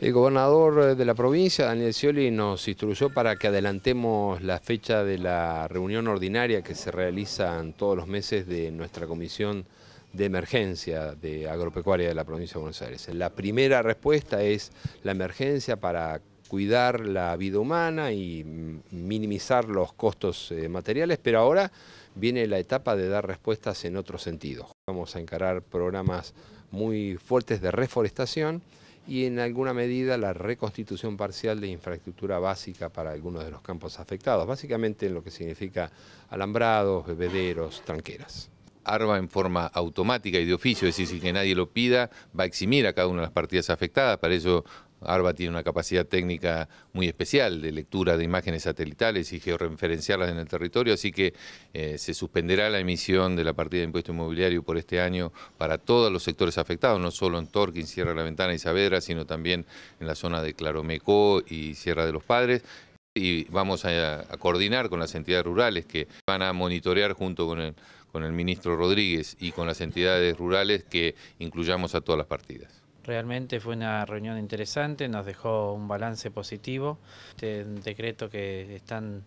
El gobernador eh, de la provincia, Daniel Scioli, nos instruyó para que adelantemos la fecha de la reunión ordinaria que se realiza en todos los meses de nuestra comisión de emergencia de agropecuaria de la provincia de Buenos Aires. La primera respuesta es la emergencia para cuidar la vida humana y minimizar los costos eh, materiales, pero ahora viene la etapa de dar respuestas en otro sentido. Vamos a encarar programas muy fuertes de reforestación, y en alguna medida la reconstitución parcial de infraestructura básica para algunos de los campos afectados, básicamente en lo que significa alambrados, bebederos, tranqueras. ARBA en forma automática y de oficio, es decir, sin que nadie lo pida, va a eximir a cada una de las partidas afectadas, para ello ARBA tiene una capacidad técnica muy especial de lectura de imágenes satelitales y georreferenciarlas en el territorio, así que eh, se suspenderá la emisión de la partida de impuesto inmobiliario por este año para todos los sectores afectados, no solo en Torquín, Sierra de la Ventana y Saavedra, sino también en la zona de Claromecó y Sierra de los Padres y vamos a, a, coordinar con las entidades rurales que van a monitorear junto con el, con el ministro Rodríguez y con las entidades rurales que incluyamos a todas las partidas. Realmente fue una reunión interesante, nos dejó un balance positivo. Este decreto que están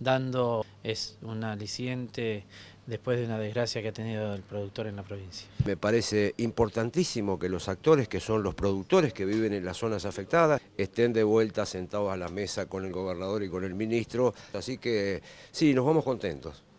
dando es un aliciente después de una desgracia que ha tenido el productor en la provincia. Me parece importantísimo que los actores, que son los productores que viven en las zonas afectadas, estén de vuelta sentados a la mesa con el gobernador y con el ministro. Así que sí, nos vamos contentos.